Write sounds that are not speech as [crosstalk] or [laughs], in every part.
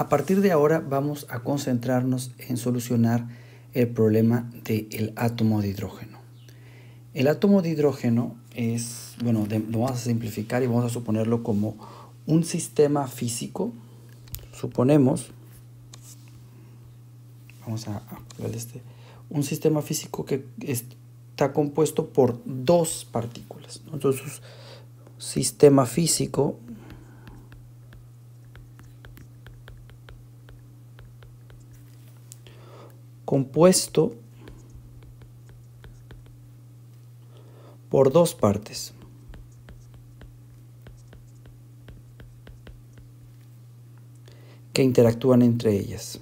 A partir de ahora vamos a concentrarnos en solucionar el problema del átomo de hidrógeno. El átomo de hidrógeno es, bueno, lo vamos a simplificar y vamos a suponerlo como un sistema físico. Suponemos, vamos a, a este, un sistema físico que está compuesto por dos partículas. Entonces, sistema físico compuesto por dos partes. que interactúan entre ellas.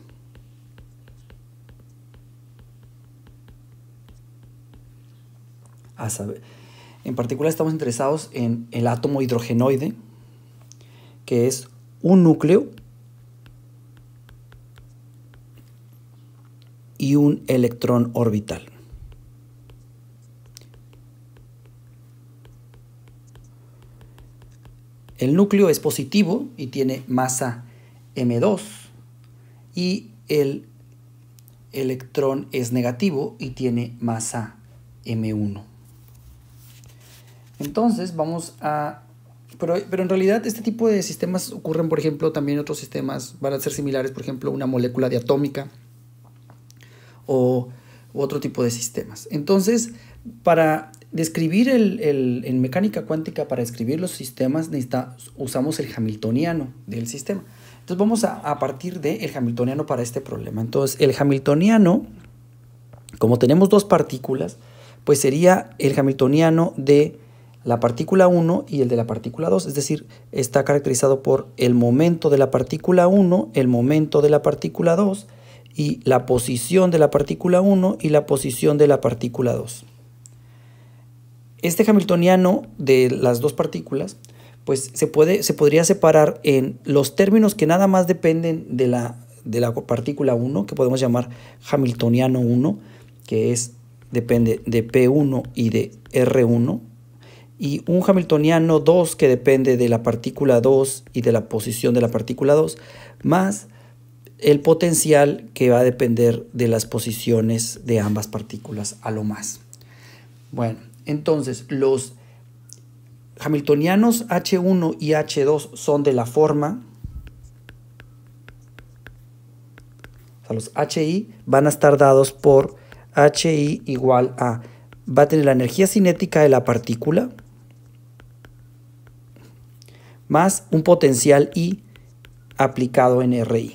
en particular estamos interesados en el átomo hidrogenoide, que es un núcleo y un electrón orbital. El núcleo es positivo y tiene masa M2 y el electrón es negativo y tiene masa M1. Entonces vamos a... Pero, pero, en realidad este tipo de sistemas ocurren, por ejemplo, también otros sistemas van a ser similares, por ejemplo, una molécula diatómica o otro tipo de sistemas. Entonces, para describir el, en mecánica cuántica, para describir los sistemas, usamos el hamiltoniano del sistema. Entonces vamos a, partir del hamiltoniano para este problema. Entonces, el hamiltoniano, como tenemos dos partículas, pues sería el hamiltoniano de la partícula 1 y el de la partícula 2, es decir, está caracterizado por el momento de la partícula 1, el momento de la partícula 2 y la posición de la partícula 1 y la posición de la partícula 2. Este hamiltoniano de las dos partículas pues se, puede, se podría separar en los términos que nada más dependen de la, la partícula 1, que podemos llamar hamiltoniano 1, que es, depende de P1 y de R1, y un hamiltoniano 2 que depende de la partícula 2 y de la posición de la partícula 2, más el potencial que va a depender de las posiciones de ambas partículas a lo más. Bueno, entonces los hamiltonianos H1 y H2 son de la forma, los HI van a estar dados por HI igual a, va a tener la energía cinética de la partícula, más un potencial I aplicado en RI.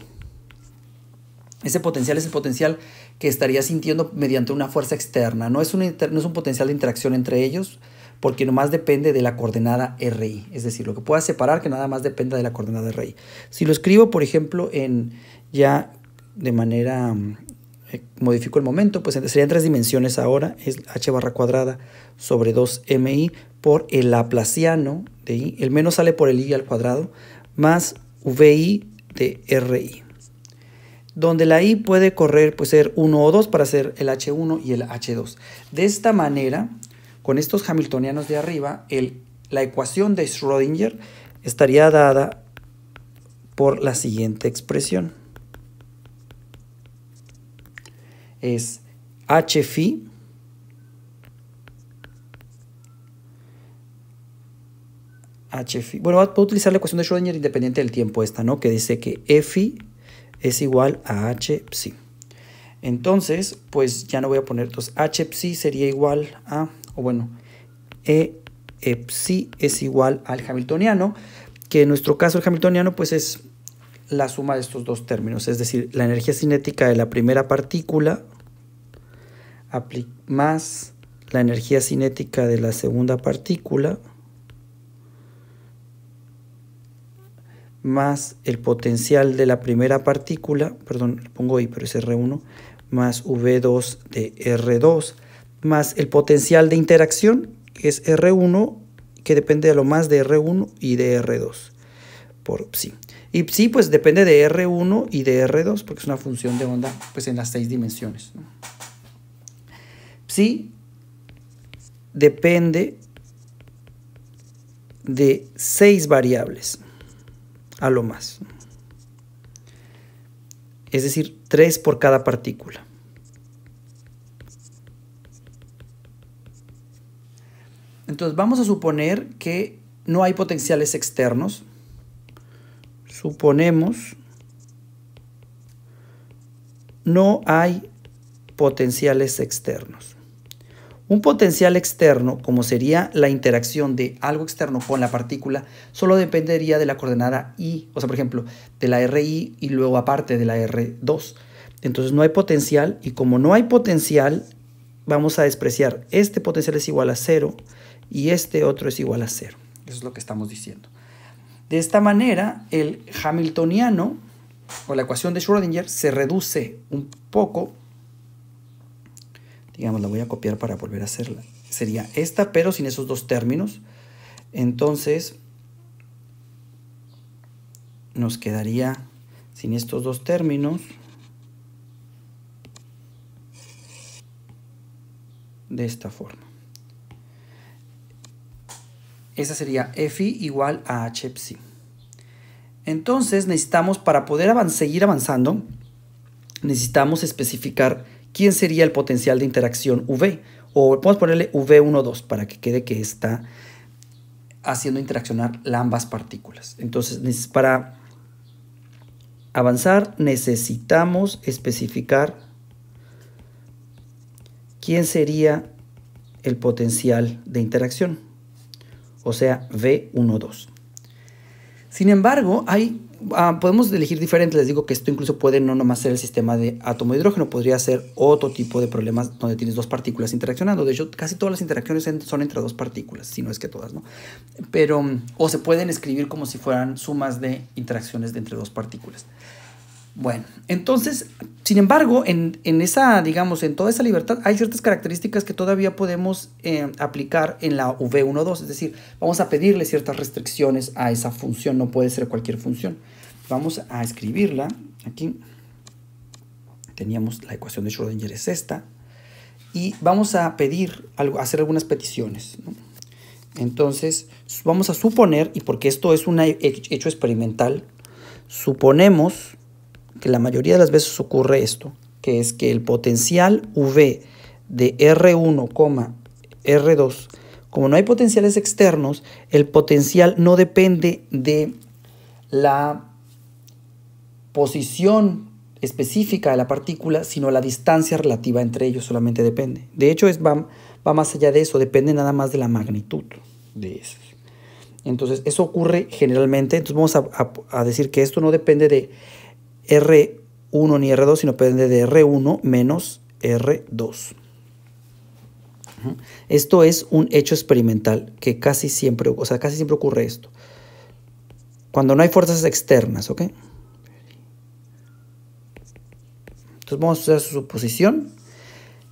Ese potencial es el potencial que estaría sintiendo mediante una fuerza externa. No es, un es un potencial de interacción entre ellos, porque nomás depende de la coordenada RI. Es decir, lo que pueda separar que nada más dependa de la coordenada RI. Si lo escribo, por ejemplo, en ya de manera eh, modifico el momento, pues serían tres dimensiones ahora, es h barra cuadrada sobre 2mi por el laplaciano de i, el menos sale por el i al cuadrado, más vi de ri donde la I puede correr, pues ser 1 o 2 para hacer el H1 y el H2. De esta manera, con estos hamiltonianos de arriba, la ecuación de Schrödinger estaría dada por la siguiente expresión. Es h phi h phi. Bueno, puedo utilizar la ecuación de Schrödinger independiente del tiempo esta, ¿no? Que dice que F e es igual a h psi. Entonces, pues ya no voy a poner, entonces h psi sería igual a, o bueno, e, e, psi es igual al hamiltoniano, que en nuestro caso el hamiltoniano pues es la suma de estos dos términos, es decir, la energía cinética de la primera partícula más la energía cinética de la segunda partícula más el potencial de la primera partícula, perdón, lo pongo I, pero es R1, más V2 de R2, más el potencial de interacción, que es R1, que depende de lo más de R1 y de R2, por psi. Y psi, pues, depende de R1 y de R2, porque es una función de onda, pues, en las seis dimensiones. Psi depende de seis variables a lo más. Es decir, 3 por cada partícula. Entonces vamos a suponer que no hay potenciales externos. Suponemos no hay potenciales externos. Un potencial externo, como sería la interacción de algo externo con la partícula, solo dependería de la coordenada i, o sea, por ejemplo, de la ri y luego aparte de la r2. Entonces no hay potencial y como no hay potencial, vamos a despreciar este potencial es igual a cero y este otro es igual a cero. Eso es lo que estamos diciendo. De esta manera, el hamiltoniano o la ecuación de Schrödinger se reduce un poco digamos, la voy a copiar para volver a hacerla. Sería esta, pero sin esos dos términos. Entonces, nos quedaría sin estos dos términos. De esta forma. Esa sería FI igual a psi Entonces necesitamos, para poder seguir avanzando, necesitamos especificar ¿quién sería el potencial de interacción V? O podemos ponerle V12 para que quede que está haciendo interaccionar ambas partículas. Entonces, para avanzar necesitamos especificar quién sería el potencial de interacción, o sea, V12. Sin embargo, hay Ah, podemos elegir diferentes les digo que esto incluso puede no nomás ser el sistema de átomo de hidrógeno, podría ser otro tipo de problemas donde tienes dos partículas interaccionando. De hecho, casi todas las interacciones son entre dos partículas, si no es que todas, ¿no? Pero, o se pueden escribir como si fueran sumas de interacciones de entre dos partículas. Bueno, entonces, sin embargo, en, en, esa, digamos, en toda esa libertad hay ciertas características que todavía podemos eh, aplicar en la V12, es decir, vamos a pedirle ciertas restricciones a esa función, no puede ser cualquier función. Vamos a escribirla. Aquí teníamos la ecuación de Schrödinger es esta. Y vamos a pedir, algo, hacer algunas peticiones. Entonces, vamos a suponer, y porque esto es un hecho experimental, suponemos que la mayoría de las veces ocurre esto, que es que el potencial V de R1, R2, como no hay potenciales externos, el potencial no depende de la posición específica de la partícula, sino la distancia relativa entre ellos solamente depende. De hecho, es, va, más allá de eso, depende nada más de la magnitud de eso. Entonces, eso ocurre generalmente. Entonces, vamos a, a decir que esto no depende de R1 ni R2, sino depende de R1 menos R2. Esto es un hecho experimental que casi siempre, o sea, casi siempre ocurre esto. Cuando no hay fuerzas externas, ¿ok? vamos a hacer su suposición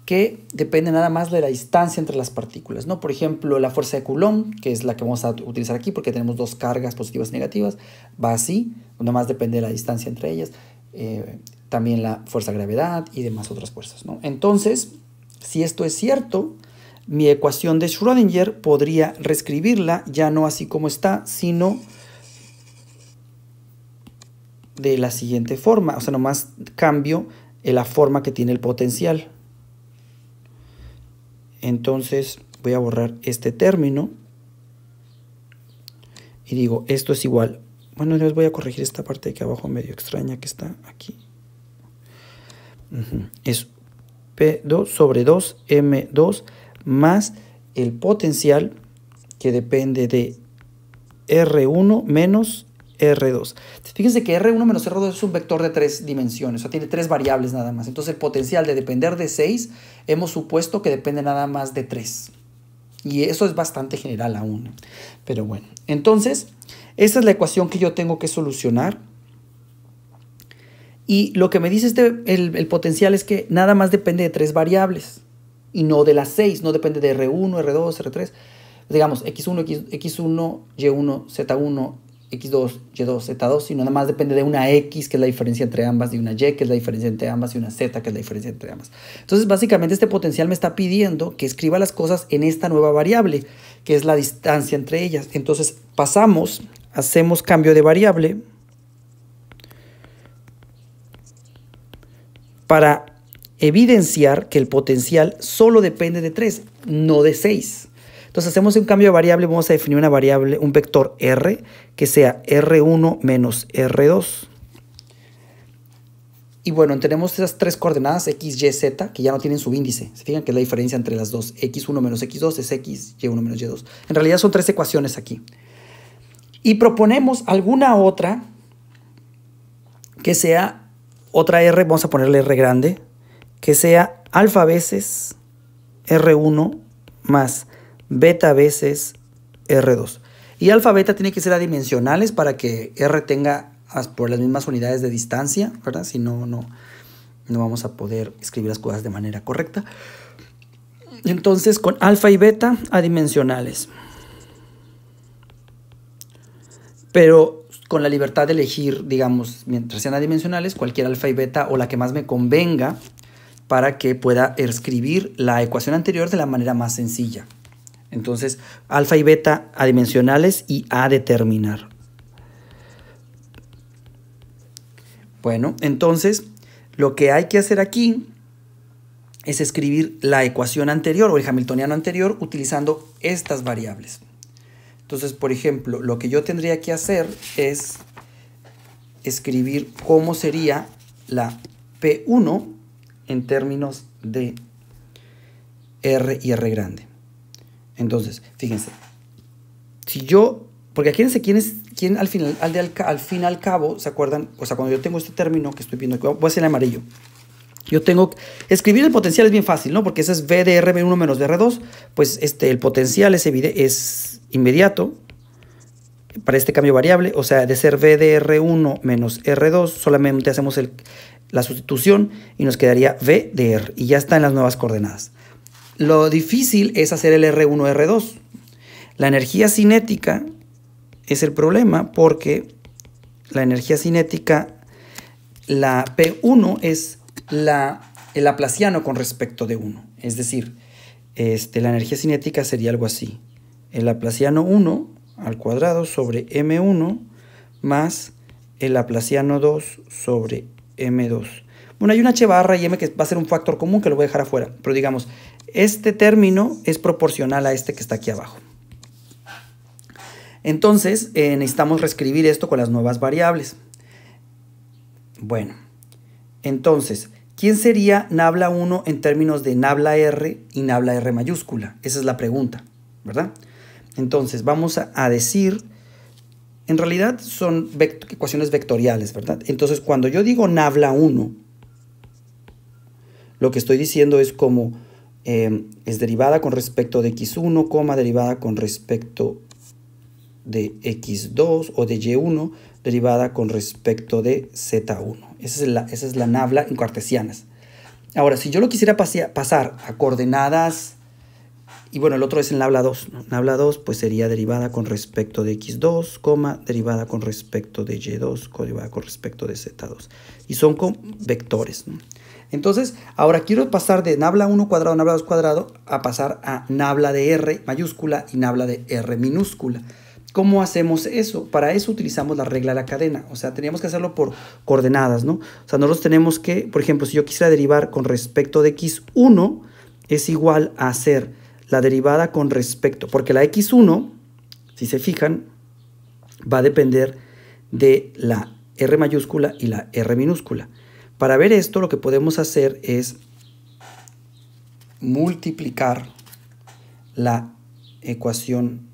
que depende nada más de la distancia entre las partículas, ¿no? Por ejemplo, la fuerza de Coulomb, que es la que vamos a utilizar aquí porque tenemos dos cargas positivas y negativas, va así, nada más depende de la distancia entre ellas, eh, también la fuerza de gravedad y demás otras fuerzas, ¿no? Entonces, si esto es cierto, mi ecuación de Schrödinger podría reescribirla ya no así como está, sino de la siguiente forma, o sea, nomás cambio en la forma que tiene el potencial. Entonces voy a borrar este término y digo, esto es igual. Bueno, yo les voy a corregir esta parte de aquí abajo medio extraña que está aquí. Es P2 sobre 2M2 más el potencial que depende de R1 menos R2. Fíjense que R1 menos R2 es un vector de tres dimensiones, o sea, tiene tres variables nada más. Entonces el potencial de depender de 6 hemos supuesto que depende nada más de 3. Y eso es bastante general aún. Pero bueno, entonces, esa es la ecuación que yo tengo que solucionar. Y lo que me dice este, el, potencial es que nada más depende de tres variables y no de las seis, no depende de R1, R2, R3 digamos, X1, X, 1 Y1, Z1, X2, Y2, Z2, sino nada más depende de una X, que es la diferencia entre ambas, de una Y, que es la diferencia entre ambas, y una Z, que es la diferencia entre ambas. Entonces, básicamente este potencial me está pidiendo que escriba las cosas en esta nueva variable, que es la distancia entre ellas. Entonces, pasamos, hacemos cambio de variable para evidenciar que el potencial solo depende de 3, no de 6. Entonces hacemos un cambio de variable, vamos a definir una variable, un vector R, que sea R1 menos R2. Y bueno, tenemos esas tres coordenadas, X, Y, Z, que ya no tienen su índice. Se fijan que la diferencia entre las dos. X1 menos X2 es X, Y1 menos Y2. En realidad son tres ecuaciones aquí. Y proponemos alguna otra que sea otra R, vamos a ponerle R grande, que sea alfa veces R1 más beta veces R2. Y alfa beta tiene que ser adimensionales para que R tenga por las mismas unidades de distancia, ¿verdad? Si no, no, no vamos a poder escribir las cosas de manera correcta. Entonces, con alfa y beta adimensionales. Pero con la libertad de elegir, digamos, mientras sean adimensionales, cualquier alfa y beta o la que más me convenga para que pueda escribir la ecuación anterior de la manera más sencilla. Entonces, alfa y beta adimensionales y a determinar. Bueno, entonces lo que hay que hacer aquí es escribir la ecuación anterior o el hamiltoniano anterior utilizando estas variables. Entonces, por ejemplo, lo que yo tendría que hacer es escribir cómo sería la P1 en términos de R y R grande. Entonces, fíjense, si yo, porque fíjense quién es, quién al final, al, de al, al, cabo, ¿se acuerdan? O sea, cuando yo tengo este término que estoy viendo, voy a hacer en amarillo. Yo tengo, escribir el potencial es bien fácil, ¿no? Porque ese es V de 1 menos R2, pues este, el potencial es, es inmediato para este cambio variable, o sea, de ser V de 1 menos R2, solamente hacemos la sustitución y nos quedaría V y ya está en las nuevas coordenadas. Lo difícil es hacer el R1, R2. La energía cinética es el problema porque la energía cinética, la P1 es la, el aplaciano con respecto de 1. Es decir, este, la energía cinética sería algo así. El aplaciano 1 al cuadrado sobre M1 más el aplaciano 2 sobre M2. Bueno, hay una H barra y M que va a ser un factor común que lo voy a dejar afuera. Pero digamos, este término es proporcional a este que está aquí abajo. Entonces, eh, necesitamos reescribir esto con las nuevas variables. Bueno, entonces, ¿quién sería Nabla 1 en términos de Nabla R y Nabla R mayúscula? Esa es la pregunta, ¿verdad? Entonces, vamos a, decir, en realidad son ecuaciones vectoriales, ¿verdad? Entonces, cuando yo digo Nabla 1, lo que estoy diciendo es como Em, es derivada con respecto de x1, coma, derivada con respecto de x2 o de y1, derivada con respecto de z1. Esa es la, esa nabla en cartesianas. Ahora, si yo lo quisiera pasar a coordenadas, y bueno, el otro es en nabla 2, nabla 2 pues sería derivada con respecto de x2, coma, derivada con respecto de y2, derivada con respecto de z2. Y son con vectores. ¿no? Entonces, ahora quiero pasar de nabla 1 cuadrado, nabla 2 cuadrado, a pasar a nabla de R mayúscula y nabla de R minúscula. ¿Cómo hacemos eso? Para eso utilizamos la regla de la cadena. O sea, teníamos que hacerlo por coordenadas, ¿no? O sea, nosotros tenemos que, por ejemplo, si yo quisiera derivar con respecto de x1, es igual a hacer la derivada con respecto. Porque la x1, si se fijan, va a depender de la R mayúscula y la R minúscula. Para ver esto lo que podemos hacer es multiplicar la ecuación,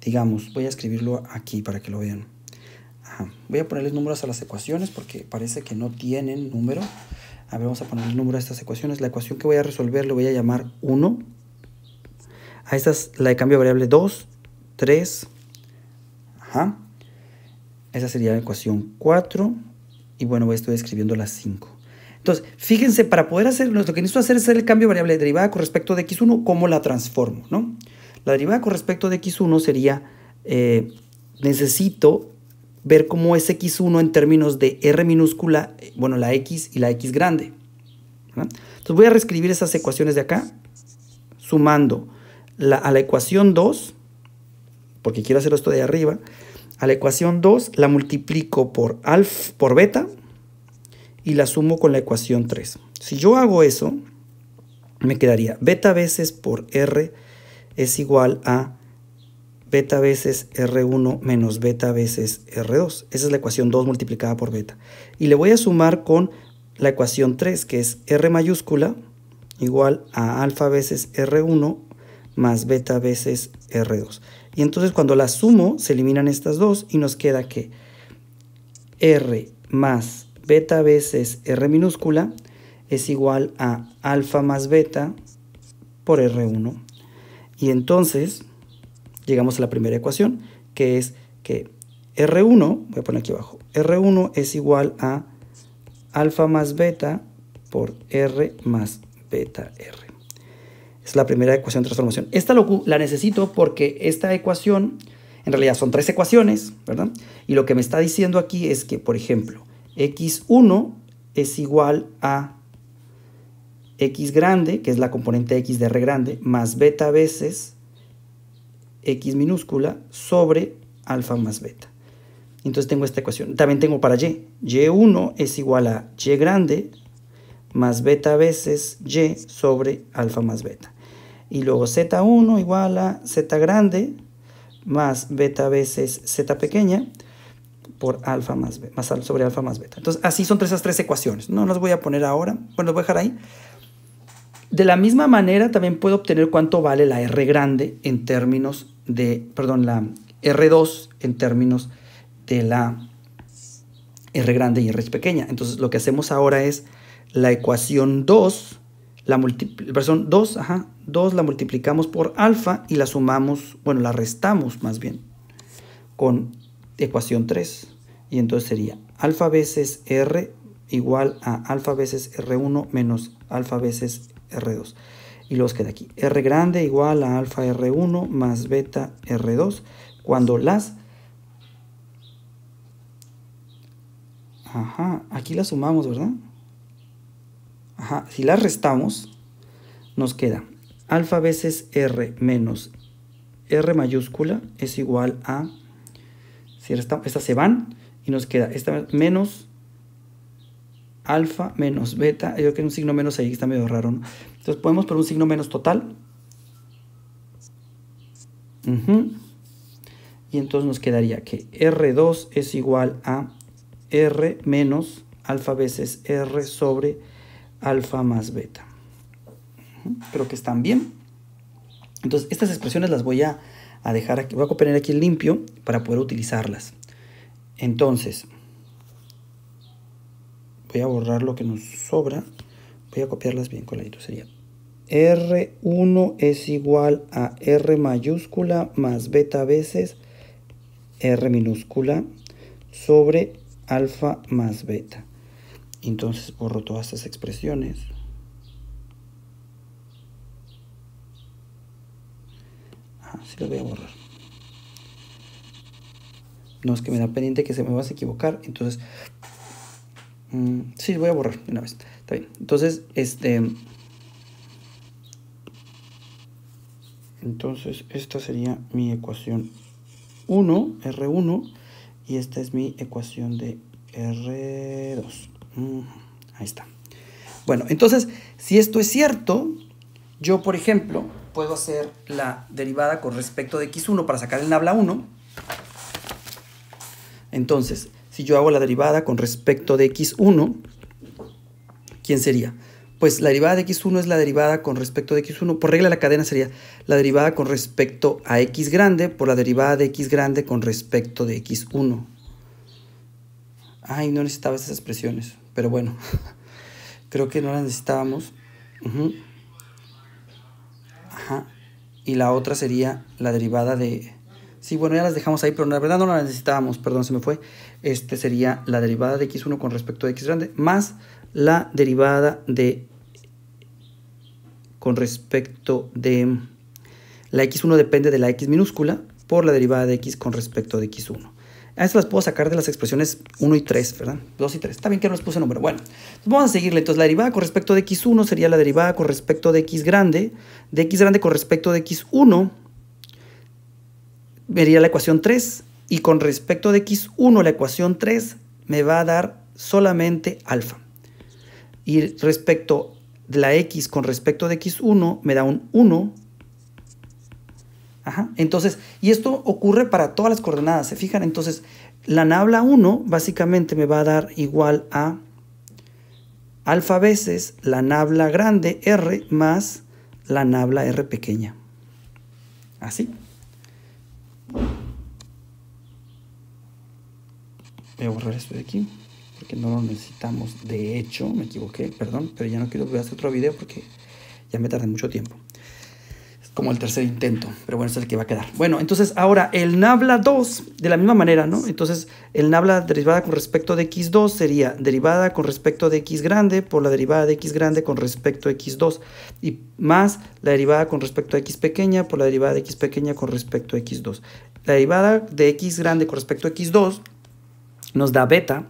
digamos, voy a escribirlo aquí para que lo vean. Voy a ponerles números a las ecuaciones porque parece que no tienen número. A ver, vamos a poner el número a estas ecuaciones. La ecuación que voy a resolver le voy a llamar 1. A esta la de cambio variable 2, 3. Ajá. Esa sería la ecuación 4. Y bueno, voy, estoy escribiendo las 5. Entonces, fíjense, para poder hacer, lo que necesito hacer es hacer el cambio variable de derivada con respecto de x1, ¿cómo la transformo? ¿no? La derivada con respecto de x1 sería, eh, necesito ver cómo es x1 en términos de r minúscula, bueno, la x y la x grande. Entonces voy a reescribir esas ecuaciones de acá, sumando a la ecuación 2, porque quiero hacer esto de arriba, a la ecuación 2 la multiplico por, por beta y la sumo con la ecuación 3. Si yo hago eso, me quedaría beta veces por R es igual a beta veces R1 menos beta veces R2. Esa es la ecuación 2 multiplicada por beta. Y le voy a sumar con la ecuación 3, que es R mayúscula igual a alfa veces R1 más beta veces R2. Y entonces cuando la sumo, se eliminan estas dos y nos queda que R más beta veces R minúscula es igual a alfa más beta por R1. Y entonces llegamos a la primera ecuación, que es que R1, voy a poner aquí abajo, R1 es igual a alfa más beta por R más beta R. Es la primera ecuación de transformación. Esta la necesito porque esta ecuación, en realidad son tres ecuaciones, ¿verdad? Y lo que me está diciendo aquí es que, por ejemplo, x1 es igual a x grande, que es la componente x de r grande, más beta veces x minúscula sobre alfa más beta. Entonces tengo esta ecuación. También tengo para y. y1 es igual a y grande más beta veces y sobre alfa más beta. Y luego z1 igual a z grande más beta veces z pequeña por alfa más, beta, más sobre alfa más beta. Entonces, así son esas tres ecuaciones. No las voy a poner ahora. Bueno, las voy a dejar ahí. De la misma manera, también puedo obtener cuánto vale la R grande en términos de, perdón, la R2 en términos de la R grande y R pequeña. Entonces, lo que hacemos ahora es la ecuación 2, la 2, 2 la multiplicamos por alfa y la sumamos, bueno, la restamos más bien con ecuación 3. Y entonces sería alfa veces R igual a alfa veces R1 menos alfa veces R2. Y luego queda aquí, R grande igual a alfa R1 más beta R2, cuando las... Ajá, aquí las sumamos, ¿verdad? si las restamos, nos queda alfa veces r menos r mayúscula es igual a, si restamos, estas se van y nos queda esta menos alfa menos beta, yo creo que un signo menos ahí está medio raro, Entonces podemos poner un signo menos total. Y entonces nos quedaría que R2 es igual a R menos alfa veces R sobre alfa más beta. Creo que están bien. Entonces, estas expresiones las voy a, dejar aquí. Voy a poner aquí limpio para poder utilizarlas. Entonces, voy a borrar lo que nos sobra. Voy a copiarlas bien coladito. Sería R1 es igual a R mayúscula más beta veces R minúscula sobre alfa más beta. Entonces borro todas estas expresiones. Ah, sí lo voy a borrar. No es que me da pendiente que se me vas a equivocar. Entonces, mmm, sí, voy a borrar una vez. Está bien. Entonces, este... Entonces, esta sería mi ecuación 1, R1, y esta es mi ecuación de R2. Mm, ahí está. Bueno, entonces, si esto es cierto, yo, por ejemplo, puedo hacer la derivada con respecto de x1 para sacar el nabla 1. Entonces, si yo hago la derivada con respecto de x1, ¿quién sería? Pues la derivada de x1 es la derivada con respecto de x1. Por regla de la cadena sería la derivada con respecto a x grande por la derivada de x grande con respecto de x1. Ay, no necesitaba esas expresiones pero bueno, [laughs] creo que no la necesitábamos. Y la otra sería la derivada de... Sí, bueno, ya las dejamos ahí, pero la verdad no la necesitábamos, perdón, se me fue. Este sería la derivada de x1 con respecto a x grande, más la derivada de... con respecto de... La x1 depende de la x minúscula por la derivada de x con respecto de x1. A eso las puedo sacar de las expresiones 1 y 3, ¿verdad? 2 y 3. Está bien que no les puse número. Bueno, pues vamos a seguirle. Entonces, la derivada con respecto de x1 sería la derivada con respecto de x grande. De x grande con respecto de x1 vería la ecuación 3. Y con respecto de x1, la ecuación 3 me va a dar solamente alfa. Y respecto de la x con respecto de x1 me da un 1 entonces, y esto ocurre para todas las coordenadas, ¿se fijan? Entonces, la nabla 1 básicamente me va a dar igual a alfa veces la nabla grande R más la nabla R pequeña. Así. Voy a borrar esto de aquí, porque no lo necesitamos. De hecho, me equivoqué, perdón, pero ya no quiero a hacer este otro video porque ya me tardé mucho tiempo como el tercer intento, pero bueno, este es el que va a quedar. Bueno, entonces ahora el nabla 2, de la misma manera, ¿no? Entonces el nabla derivada con respecto de x2 sería derivada con respecto de x grande por la derivada de x grande con respecto a x2 y más la derivada con respecto a x pequeña por la derivada de x pequeña con respecto a x2. La derivada de x grande con respecto a x2 nos da beta,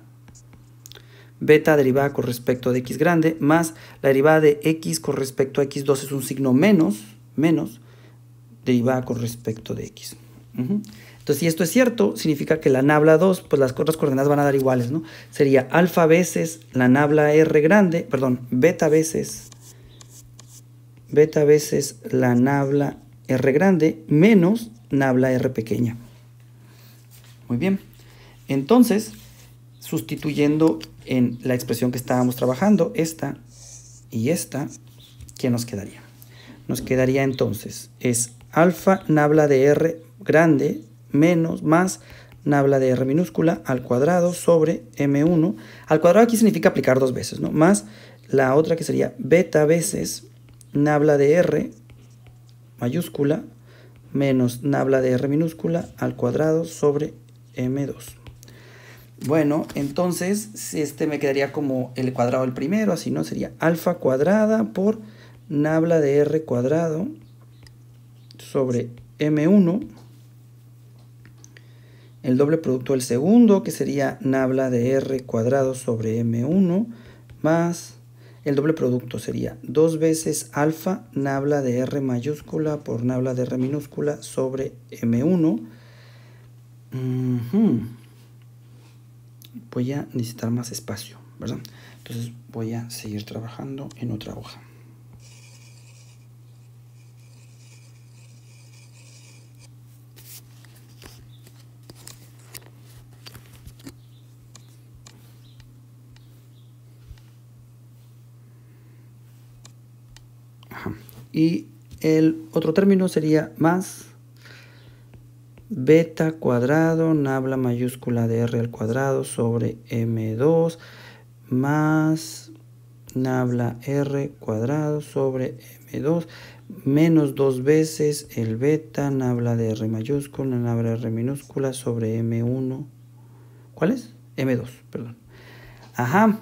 beta derivada con respecto de x grande, más la derivada de x con respecto a x2 es un signo menos, menos derivada con respecto de x. Entonces, si esto es cierto, significa que la nabla 2, pues las otras coordenadas van a dar iguales, ¿no? Sería alfa veces la nabla R grande, perdón, beta veces, beta veces la nabla R grande menos nabla R pequeña. Muy bien. Entonces, sustituyendo en la expresión que estábamos trabajando, esta y esta, ¿qué nos quedaría? nos quedaría entonces es alfa nabla de r grande menos más nabla de r minúscula al cuadrado sobre m1. Al cuadrado aquí significa aplicar dos veces, ¿no? Más la otra que sería beta veces nabla de r mayúscula menos nabla de r minúscula al cuadrado sobre m2. Bueno, entonces este me quedaría como el cuadrado del primero, así no sería alfa cuadrada por nabla de r cuadrado sobre m1, el doble producto del segundo, que sería nabla de r cuadrado sobre m1, más el doble producto sería dos veces alfa nabla de r mayúscula por nabla de r minúscula sobre m1. Voy a necesitar más espacio, ¿verdad? Entonces voy a seguir trabajando en otra hoja. Y el otro término sería más beta cuadrado, nabla mayúscula de R al cuadrado sobre M2 más nabla R cuadrado sobre M2 menos dos veces el beta, nabla de R mayúscula, nabla R minúscula sobre M1. ¿Cuál es? M2, perdón. Ajá.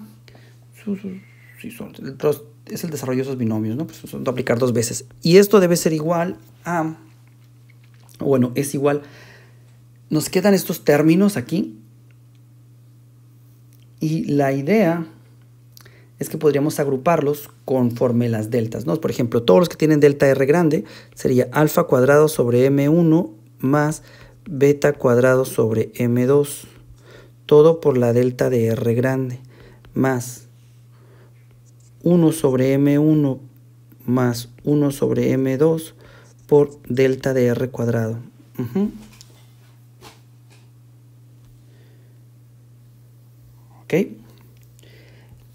Los es el desarrollo de esos binomios, ¿no? Pues son aplicar dos veces. Y esto debe ser igual a, bueno, es igual, nos quedan estos términos aquí. Y la idea es que podríamos agruparlos conforme las deltas, ¿no? Por ejemplo, todos los que tienen delta R grande sería alfa cuadrado sobre M1 más beta cuadrado sobre M2, todo por la delta de R grande, más 1 sobre m1 más 1 sobre m2 por delta de r cuadrado. Ok.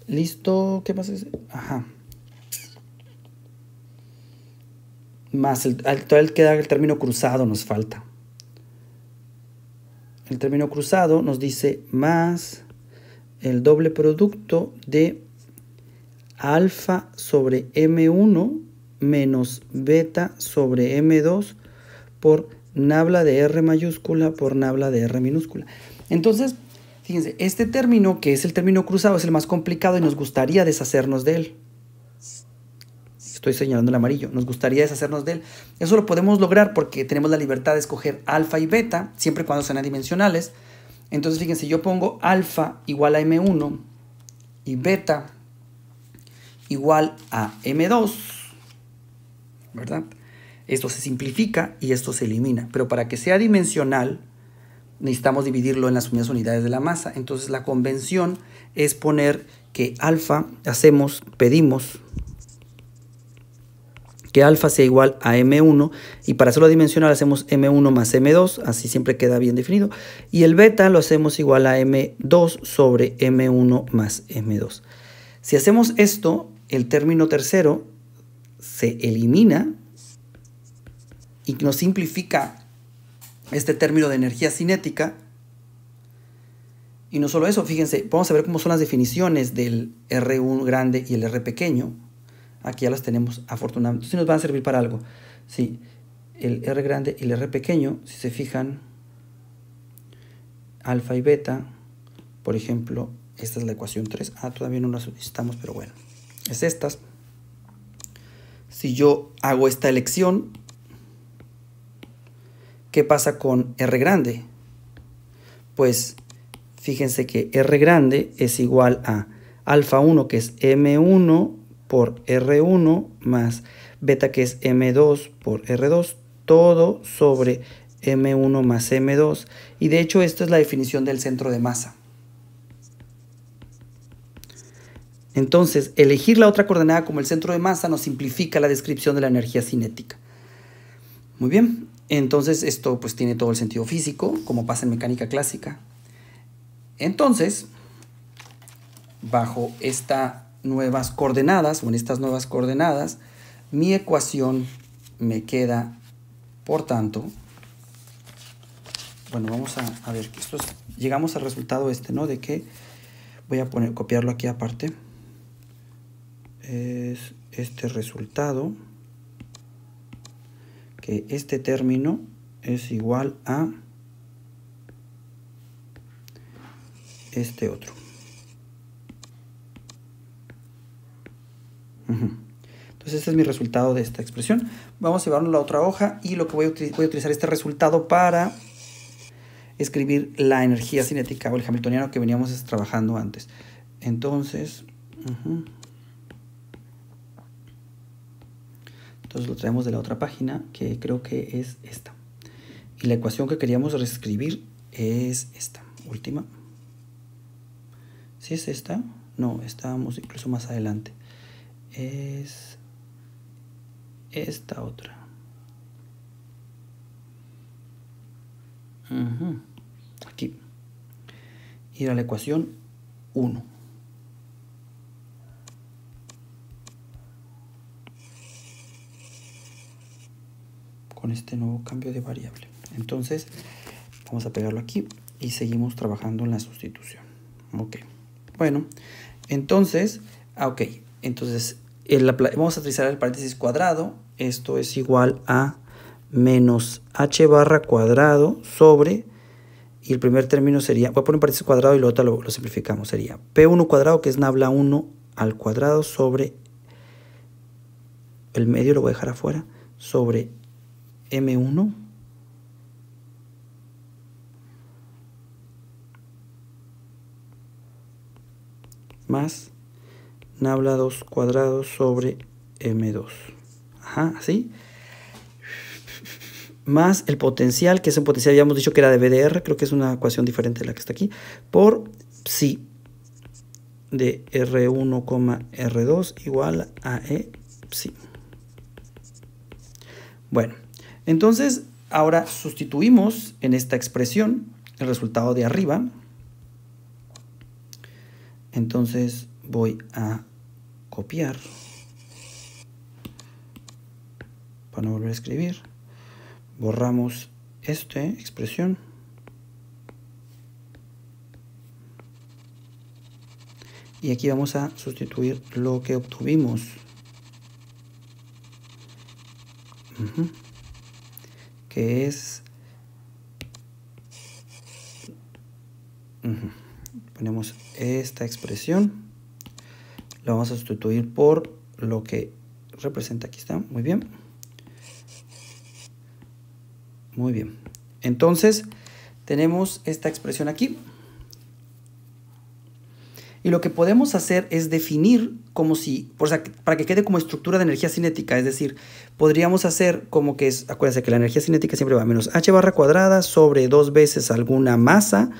Listo. ¿Qué pasa? Ajá. Más el, queda el término cruzado nos falta. El término cruzado nos dice más el doble producto de alfa sobre M1 menos beta sobre M2 por nabla de R mayúscula por nabla de R minúscula. Entonces, fíjense, este término, que es el término cruzado, es el más complicado y nos gustaría deshacernos de él. Estoy señalando el amarillo, nos gustaría deshacernos de él. Eso lo podemos lograr porque tenemos la libertad de escoger alfa y beta, siempre cuando sean adimensionales. Entonces, fíjense, yo pongo alfa igual a M1 y beta igual a M2, ¿verdad? Esto se simplifica y esto se elimina. Pero para que sea dimensional, necesitamos dividirlo en las unidades de la masa. Entonces la convención es poner que alfa, hacemos, pedimos que alfa sea igual a m1 y para hacerlo dimensional hacemos m1 más m2, así siempre queda bien definido. Y el beta lo hacemos igual a m2 sobre m1 más m2. Si hacemos esto, el término tercero se elimina y nos simplifica este término de energía cinética. Y no solo eso, fíjense, vamos a ver cómo son las definiciones del R1 grande y el R pequeño. Aquí ya las tenemos afortunadamente. Entonces nos van a servir para algo. Sí, el R grande y el R pequeño, si se fijan, alfa y beta, por ejemplo, esta es la ecuación 3. Ah, todavía no la solicitamos, pero bueno es estas. Si yo hago esta elección, ¿qué pasa con R grande? Pues fíjense que R grande es igual a alfa 1 que es M1 por R1 más beta que es M2 por R2, todo sobre M1 más M2. Y de hecho esta es la definición del centro de masa. Entonces, elegir la otra coordenada como el centro de masa nos simplifica la descripción de la energía cinética. Muy bien, entonces esto pues tiene todo el sentido físico, como pasa en mecánica clásica. Entonces, bajo estas nuevas coordenadas o en estas nuevas coordenadas, mi ecuación me queda, por tanto, bueno, vamos a, ver, llegamos al resultado este, ¿no? De que voy a poner, copiarlo aquí aparte es este resultado, que este término es igual a este otro. Entonces este es mi resultado de esta expresión. Vamos a llevarnos la otra hoja y lo que voy a, voy a utilizar este resultado para escribir la energía cinética o el hamiltoniano que veníamos trabajando antes. Entonces... Entonces lo traemos de la otra página que creo que es esta. Y la ecuación que queríamos reescribir es esta, última. ¿Sí es esta, no, estábamos incluso más adelante. Es esta otra. Aquí. Y a la ecuación 1. con este nuevo cambio de variable. Entonces, vamos a pegarlo aquí y seguimos trabajando en la sustitución. Ok, bueno, entonces, ah, ok, entonces vamos a utilizar el paréntesis cuadrado. Esto es igual a menos h barra cuadrado sobre, y el primer término sería, voy a poner un paréntesis cuadrado y lo otro lo, lo simplificamos, sería p1 cuadrado, que es nabla 1 al cuadrado sobre, el medio lo voy a dejar afuera, sobre M1. Más nabla 2 cuadrado sobre M2. Ajá, así. Más el potencial, que es un potencial, ya hemos dicho que era de BDR, creo que es una ecuación diferente de la que está aquí, por psi de R1, R2 igual a E psi. Bueno, entonces, ahora sustituimos en esta expresión el resultado de arriba. Entonces voy a copiar para no volver a escribir. Borramos esta expresión. Y aquí vamos a sustituir lo que obtuvimos que es... Ponemos esta expresión. La vamos a sustituir por lo que representa. Aquí está. Muy bien. Muy bien. Entonces, tenemos esta expresión aquí. Y lo que podemos hacer es definir como si, para que quede como estructura de energía cinética, es decir, podríamos hacer como que es, acuérdense que la energía cinética siempre va a menos h barra cuadrada sobre dos veces alguna masa,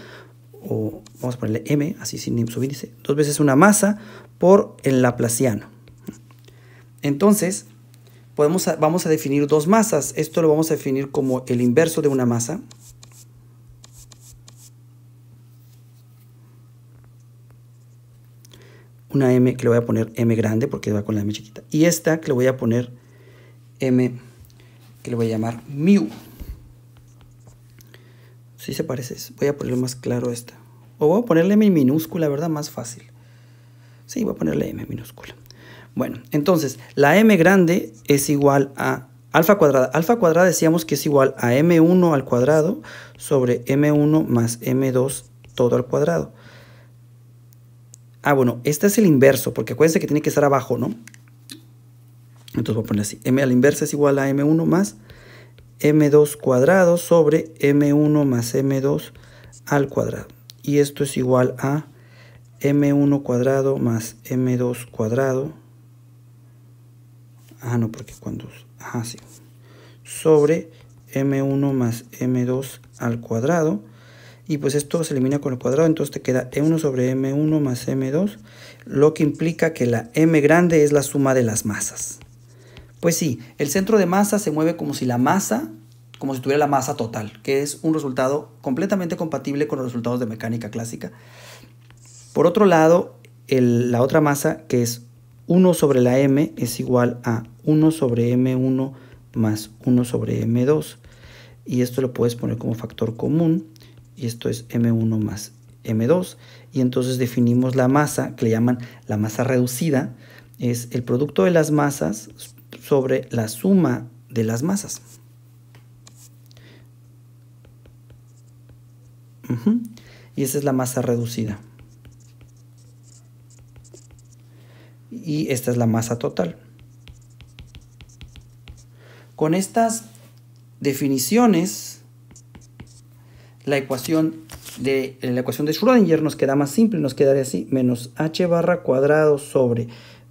o vamos a ponerle m, así sin subíndice, dos veces una masa por el laplaciano. Entonces, podemos, vamos a definir dos masas, esto lo vamos a definir como el inverso de una masa, una M que le voy a poner M grande porque va con la M chiquita. Y esta que le voy a poner M que le voy a llamar mu. Si se parece, voy a ponerle más claro esta. O voy a ponerle M minúscula, ¿verdad? Más fácil. Sí, voy a ponerle M minúscula. Bueno, entonces la M grande es igual a alfa cuadrada. Alfa cuadrada decíamos que es igual a M1 al cuadrado sobre M1 más M2 todo al cuadrado. Ah, bueno, este es el inverso, porque acuérdense que tiene que estar abajo, ¿no? Entonces voy a poner así, m al inverso inversa es igual a m1 más m2 cuadrado sobre m1 más m2 al cuadrado. Y esto es igual a m1 cuadrado más m2 cuadrado. Ah, no, porque cuando... Ah, sí. Sobre m1 más m2 al cuadrado y pues esto se elimina con el cuadrado, entonces te queda E1 sobre M1 más M2, lo que implica que la M grande es la suma de las masas. Pues sí, el centro de masa se mueve como si la masa, como si tuviera la masa total, que es un resultado completamente compatible con los resultados de mecánica clásica. Por otro lado, la otra masa, que es 1 sobre la M, es igual a 1 sobre M1 más 1 sobre M2. Y esto lo puedes poner como factor común y esto es M1 más M2, y entonces definimos la masa, que le llaman la masa reducida, es el producto de las masas sobre la suma de las masas. Y esa es la masa reducida. Y esta es la masa total. Con estas definiciones la ecuación de la ecuación de Schrödinger nos queda más simple, nos quedaría así, menos h barra cuadrado sobre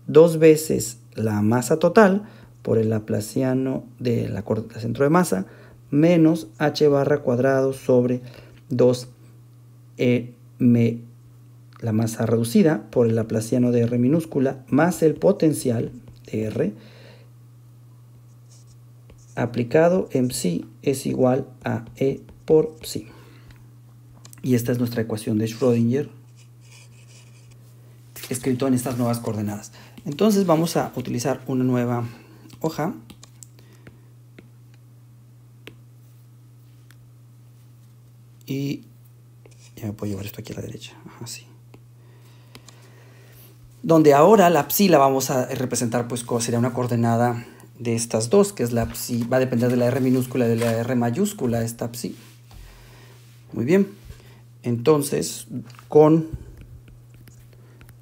dos veces la masa total por el laplaciano de la, del centro de masa, menos h barra cuadrado sobre 2 e, m, la masa reducida por el laplaciano de r minúscula, más el potencial de r aplicado en psi es igual a e por psi. Y esta es nuestra ecuación de Schrödinger, escrito en estas nuevas coordenadas. Entonces vamos a utilizar una nueva hoja. Y ya me puedo llevar esto aquí a la derecha. Donde ahora la psi la vamos a representar, pues como sería una coordenada de estas dos, que es la psi. Va a depender de la r minúscula y de la r mayúscula esta psi. Muy bien. Entonces, con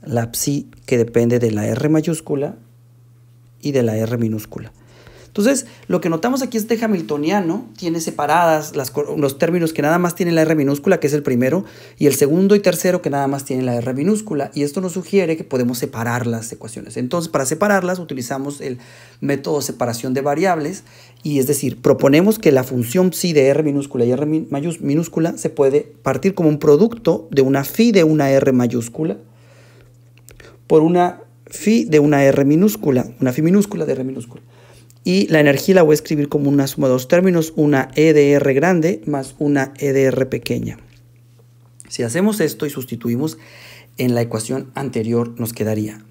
la psi que depende de la R mayúscula y de la R minúscula. Entonces, lo que notamos aquí es que este hamiltoniano tiene separadas los términos que nada más tienen la R minúscula, que es el primero, y el segundo y tercero que nada más tienen la R minúscula. Y esto nos sugiere que podemos separar las ecuaciones. Entonces, para separarlas utilizamos el método de separación de variables, y es decir, proponemos que la función psi de R minúscula y R minúscula se puede partir como un producto de una phi de una R mayúscula por una phi de una R minúscula, una phi minúscula de R minúscula. Y la energía la voy a escribir como una suma de dos términos, una EDR grande más una EDR pequeña. Si hacemos esto y sustituimos en la ecuación anterior, nos quedaría,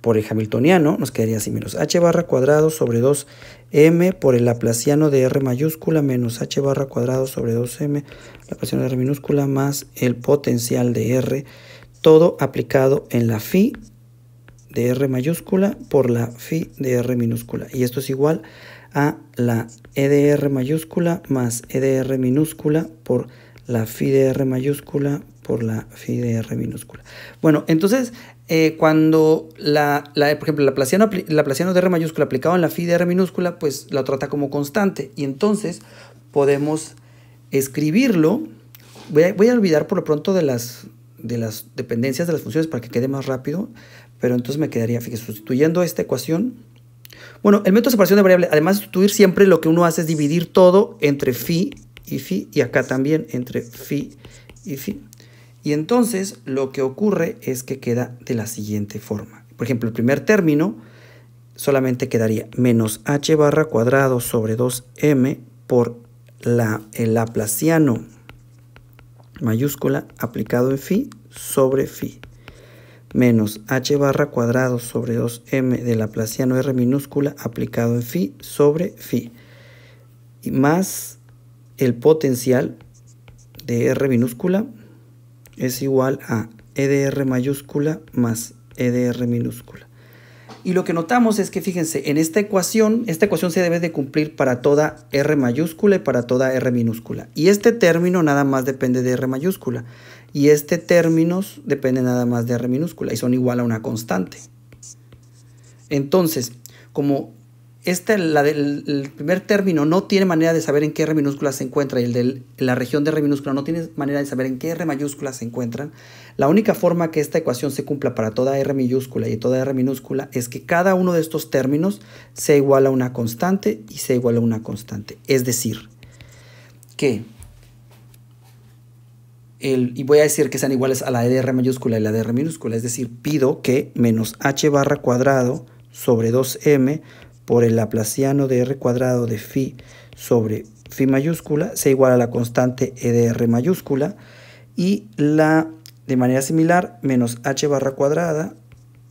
por el hamiltoniano, nos quedaría así, menos h barra cuadrado sobre 2m por el laplaciano de r mayúscula menos h barra cuadrado sobre 2m, laplaciano de r minúscula más el potencial de r, todo aplicado en la phi de R mayúscula por la phi de R minúscula. Y esto es igual a la E de R mayúscula más E de R minúscula por la phi de R mayúscula por la phi de R minúscula. Bueno, entonces eh, cuando la, por ejemplo, la Placiano, la de R mayúscula aplicado en la phi de R minúscula, pues la trata como constante. Y entonces podemos escribirlo. Voy a, voy a olvidar por lo pronto de las, de las dependencias de las funciones para que quede más rápido, pero entonces me quedaría, fíjese, sustituyendo esta ecuación. Bueno, el método de separación de variables además de sustituir, siempre lo que uno hace es dividir todo entre phi y phi, y acá también entre phi y phi. Y entonces lo que ocurre es que queda de la siguiente forma. Por ejemplo, el primer término solamente quedaría menos h barra cuadrado sobre 2m por la, el laplaciano mayúscula aplicado en phi sobre phi menos h barra cuadrado sobre 2m la laplaciano r minúscula aplicado en phi sobre phi y más el potencial de r minúscula es igual a E R mayúscula más E R minúscula. Y lo que notamos es que, fíjense, en esta ecuación, esta ecuación se debe de cumplir para toda R mayúscula y para toda R minúscula. Y este término nada más depende de R mayúscula y este término depende nada más de R minúscula y son igual a una constante. Entonces, como el primer término no tiene manera de saber en qué R minúscula se encuentra y el de la región de R minúscula no tiene manera de saber en qué R mayúscula se encuentran, la única forma que esta ecuación se cumpla para toda R mayúscula y toda R minúscula es que cada uno de estos términos sea igual a una constante y sea igual a una constante. Es decir, que y voy a decir que sean iguales a la edr R mayúscula y la de R minúscula, es decir, pido que menos h barra cuadrado sobre 2m por el laplaciano de r cuadrado de phi sobre phi mayúscula sea igual a la constante e de r mayúscula y la de manera similar menos h barra cuadrada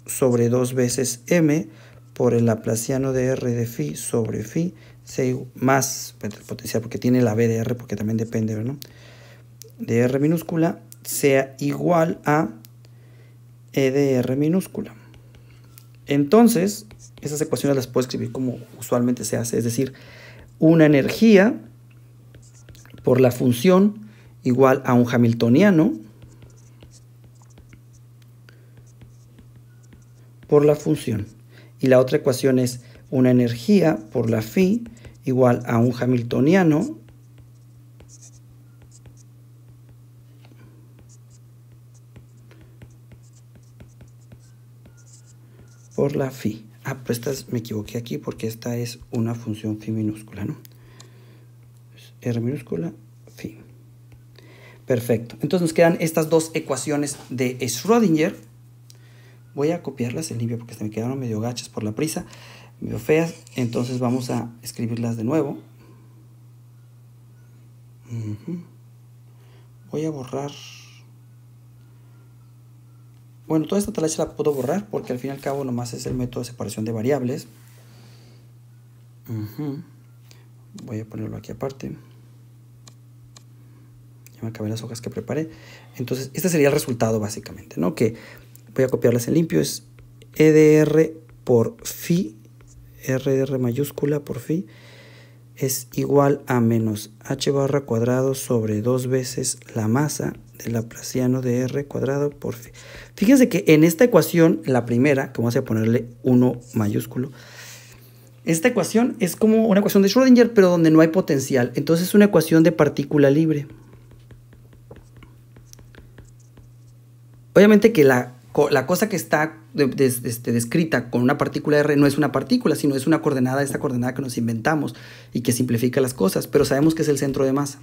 sobre 2 veces m por el laplaciano de r de phi sobre phi sea más pues, potencial porque tiene la b de r porque también depende, ¿no? de R minúscula sea igual a E de R minúscula. Entonces, esas ecuaciones las puedo escribir como usualmente se hace, es decir, una energía por la función igual a un hamiltoniano por la función. Y la otra ecuación es una energía por la phi igual a un hamiltoniano por la phi. Ah, pues estas me equivoqué aquí porque esta es una función phi minúscula, ¿no? R minúscula, phi. Perfecto. Entonces nos quedan estas dos ecuaciones de Schrödinger. Voy a copiarlas en limpio porque se me quedaron medio gachas por la prisa, medio feas. Entonces vamos a escribirlas de nuevo. Voy a borrar bueno, toda esta tabla se la puedo borrar porque al fin y al cabo nomás es el método de separación de variables. Voy a ponerlo aquí aparte. Ya me acabé las hojas que preparé. Entonces, este sería el resultado básicamente, ¿no? Que voy a copiarlas en limpio. Es EDR por phi, RR mayúscula por fi es igual a menos h barra cuadrado sobre dos veces la masa del Laplaciano de r cuadrado por phi. Fíjense que en esta ecuación, la primera, que vamos a ponerle 1 mayúsculo, esta ecuación es como una ecuación de Schrödinger, pero donde no hay potencial. Entonces es una ecuación de partícula libre. Obviamente que la la cosa que está este, descrita con una partícula R no es una partícula, sino es una coordenada, esta coordenada que nos inventamos y que simplifica las cosas, pero sabemos que es el centro de masa.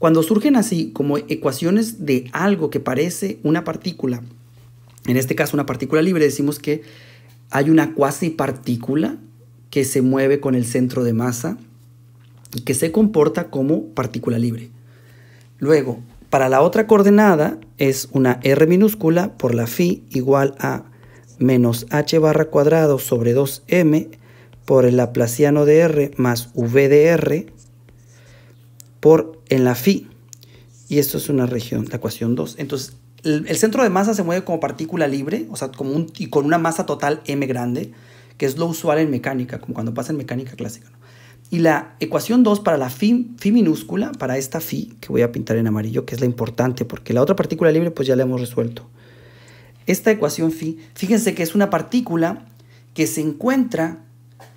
Cuando surgen así como ecuaciones de algo que parece una partícula, en este caso una partícula libre, decimos que hay una cuasi partícula que se mueve con el centro de masa y que se comporta como partícula libre. Luego, para la otra coordenada es una r minúscula por la phi igual a menos h barra cuadrado sobre 2m por el laplaciano de r más v de r por en la phi. Y esto es una región, la ecuación 2. Entonces, el, centro de masa se mueve como partícula libre, o sea, y con una masa total m grande, que es lo usual en mecánica, como cuando pasa en mecánica clásica. Y la ecuación 2 para la phi, minúscula, para esta phi, que voy a pintar en amarillo, que es la importante, porque la otra partícula libre pues ya la hemos resuelto. Esta ecuación phi, fíjense que es una partícula que se encuentra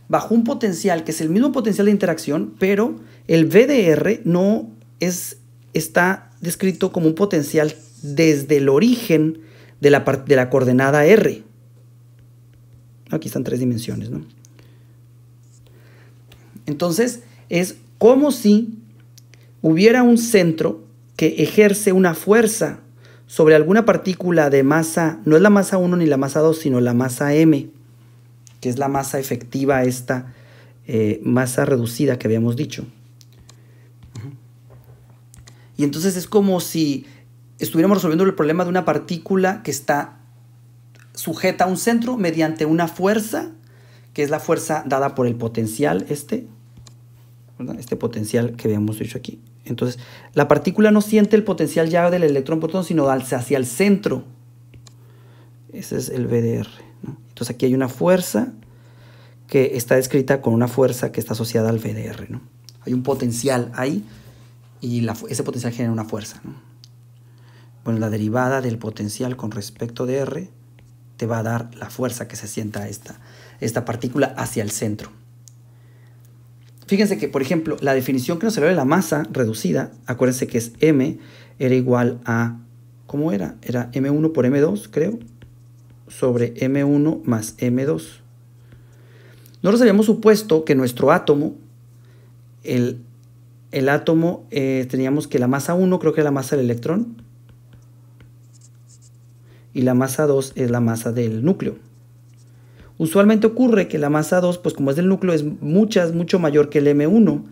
bajo un potencial que es el mismo potencial de interacción, pero el R no es, está descrito como un potencial desde el origen de la, de la coordenada R. Aquí están tres dimensiones, ¿no? Entonces, es como si hubiera un centro que ejerce una fuerza sobre alguna partícula de masa, no es la masa 1 ni la masa 2, sino la masa m, que es la masa efectiva, esta eh, masa reducida que habíamos dicho. Y entonces es como si estuviéramos resolviendo el problema de una partícula que está sujeta a un centro mediante una fuerza, que es la fuerza dada por el potencial este, este potencial que habíamos dicho aquí. Entonces, la partícula no siente el potencial ya del electrón-protón, sino hacia el centro. Ese es el vdr Entonces, aquí hay una fuerza que está descrita con una fuerza que está asociada al vdr ¿no? Hay un potencial ahí y la, ese potencial genera una fuerza. Bueno, la derivada del potencial con respecto de R te va a dar la fuerza que se sienta esta, esta partícula hacia el centro. Fíjense que, por ejemplo, la definición que nos salió de la masa reducida, acuérdense que es m, era igual a, ¿cómo era? Era m1 por m2, creo, sobre m1 más m2. Nosotros habíamos supuesto que nuestro átomo, el, átomo, eh, teníamos que la masa 1 creo que era la masa del electrón y la masa 2 es la masa del núcleo. Usualmente ocurre que la masa 2, pues como es del núcleo, es muchas, mucho mayor que el M1.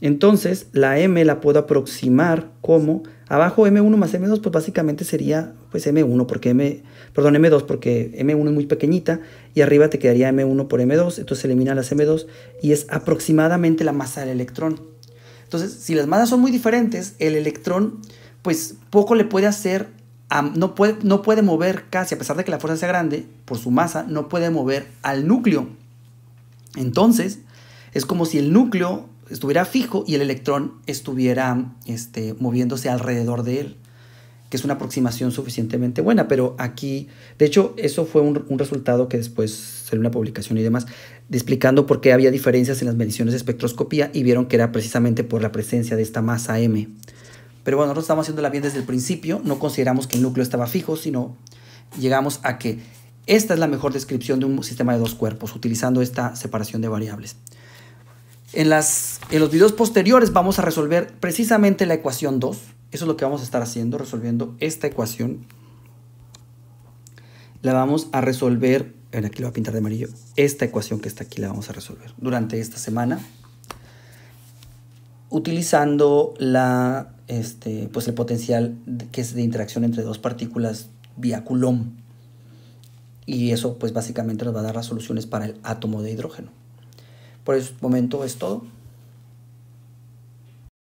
Entonces, la M la puedo aproximar como abajo M1 más M2, pues básicamente sería pues M1 porque M, perdón, M2 porque M1 es muy pequeñita y arriba te quedaría M1 por M2, entonces elimina las M2 y es aproximadamente la masa del electrón. Entonces, si las masas son muy diferentes, el electrón pues poco le puede hacer no, puede, no puede mover casi, a pesar de que la fuerza sea grande, por su masa, no puede mover al núcleo. Entonces, es como si el núcleo estuviera fijo y el electrón estuviera este, moviéndose alrededor de él, que es una aproximación suficientemente buena, pero aquí, de hecho, eso fue un, resultado que después salió una publicación y demás, explicando por qué había diferencias en las mediciones de espectroscopía y vieron que era precisamente por la presencia de esta masa M. Pero bueno, nosotros estamos haciendo la bien desde el principio, no consideramos que el núcleo estaba fijo, sino llegamos a que esta es la mejor descripción de un sistema de dos cuerpos, utilizando esta separación de variables. En, las, en los videos posteriores vamos a resolver precisamente la ecuación 2. Eso es lo que vamos a estar haciendo, resolviendo esta ecuación. La vamos a resolver, eh, aquí lo voy a pintar de amarillo, esta ecuación que está aquí la vamos a resolver durante esta semana utilizando la, este, pues el potencial que es de interacción entre dos partículas vía Coulomb. Y eso pues básicamente nos va a dar las soluciones para el átomo de hidrógeno. Por el momento es todo.